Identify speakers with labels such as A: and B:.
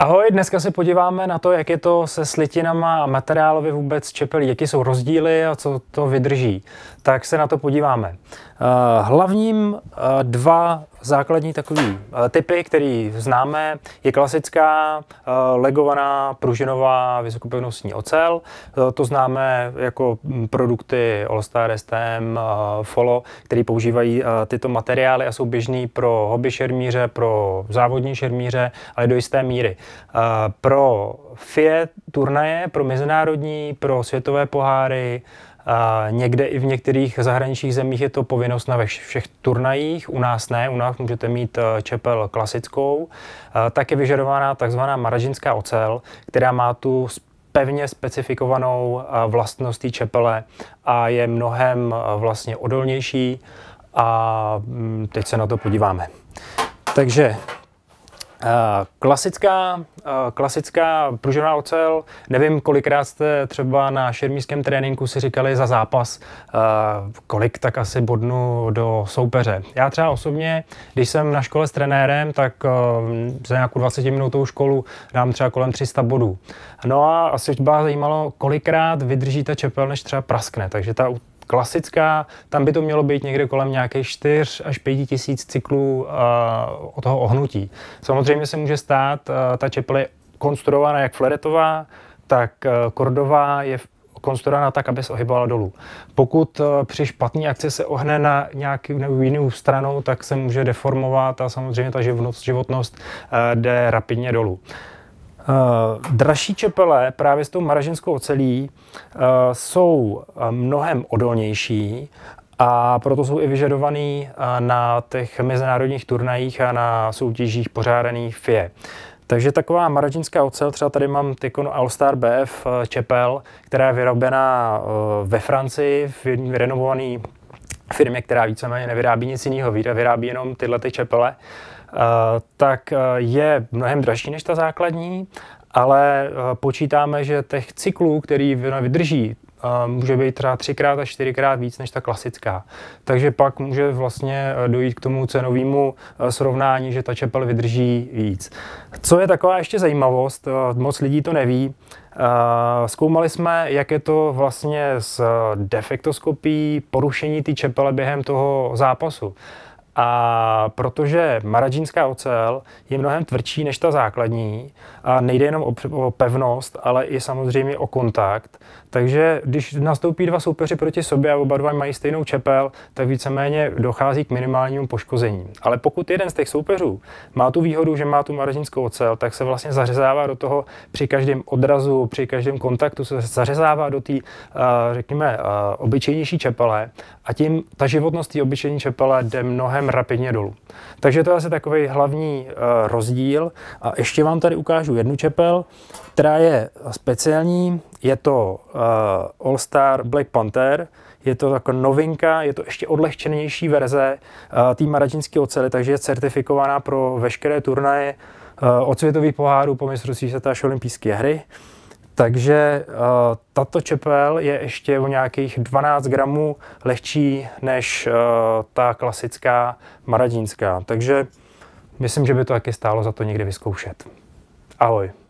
A: Ahoj, dneska se podíváme na to, jak je to se slitinama a materiálově vůbec čepelí, jaké jsou rozdíly a co to vydrží. Tak se na to podíváme. Eh, hlavním eh, dva základní takový eh, typy, který známe, je klasická eh, legovaná pružinová vysokopevnostní ocel. Eh, to známe jako mm, produkty Allstar STM, Folo, který používají tyto materiály a jsou běžný pro hobby šermíře, pro závodní šermíře, ale do jisté míry. Pro FIE turnaje, pro mezinárodní, pro světové poháry, Někde i v některých zahraničních zemích je to povinnost na všech turnajích, u nás ne, u nás můžete mít eh, čepel klasickou. Eh, tak je vyžadována takzvaná maražinská ocel, která má tu pevně specifikovanou eh, vlastnost té čepele a je mnohem vlastně odolnější a mm, teď se na to podíváme. Takže Eh, klasická, eh, klasická pružená ocel, nevím, kolikrát jste třeba na šermířském tréninku si říkali za zápas, eh, kolik tak asi bodnu do soupeře. Já třeba osobně, když jsem na škole s trenérem, tak za nějakou 20 minutovou školu dám třeba kolem 300 bodů. No a asi by vás zajímalo, kolikrát vydržíte čepel, než třeba praskne. Takže ta klasická, tam by to mělo být někde kolem nějakých 4 až 5 tisíc cyklů uh, od toho ohnutí. Samozřejmě se může stát, uh, ta čepel je konstruovaná jak fleretová, tak uh, kordová, je konstruována tak, aby se ohybovala dolů. Pokud při špatné akci se ohne na nějakou nebo jinou stranu, tak se může deformovat a samozřejmě ta životnost, životnost jde rapidně dolů. Uh, dražší čepele právě s tou maraženskou ocelí uh, jsou eh, mnohem odolnější a proto jsou i vyžadovaný uh, na těch mezinárodních turnajích a na soutěžích pořádaných FIE. Takže taková maražínská ocel, třeba tady mám Tykon Allstar BF čepel, která je vyrobená ve Francii v renovované firmě, která víceméně nevyrábí nic jiného, vyrábí jenom tyhle ty čepele. Eh, tak eh, je mnohem dražší než ta základní, ale eh, počítáme, že těch cyklů, který vydrží, může být třeba třikrát a čtyřikrát víc než ta klasická. Takže pak může vlastně dojít k tomu cenovému srovnání, že ta čepel vydrží víc. Co je taková ještě zajímavost, moc lidí to neví, Zkoumali jsme, jak je to vlastně s defektoskopií porušení té čepele během toho zápasu. A protože maradžínská ocel je mnohem tvrdší než ta základní a nejde jenom o pevnost, ale i samozřejmě o kontakt. Takže když nastoupí dva soupeři proti sobě a oba dva mají stejnou čepel, tak víceméně dochází k minimálnímu poškození. Ale pokud jeden z těch soupeřů má tu výhodu, že má tu maradžínskou ocel, tak se vlastně zařezává do toho při každém odrazu, při každém kontaktu, se zařezává do té, eh, řekněme, eh, obyčejnější čepele a tím ta životnost té obyčejní čepele jde mnohem rapidně dolů. Takže to je asi takový hlavní uh, rozdíl. A ještě vám tady ukážu jednu čepel, která je speciální. Je to uh, eh, All Star Black Panther. Je to jako novinka, je to ještě odlehčenější verze uh, té maradžinské ocely, takže je certifikovaná pro veškeré turnaje od světových pohárů po mistrovství světa až olympijské hry. Takže uh, tato čepel je ještě o nějakých 12 gramů lehčí než uh, ta klasická maradínská. Takže myslím, že by to taky stálo za to někdy vyzkoušet. Ahoj.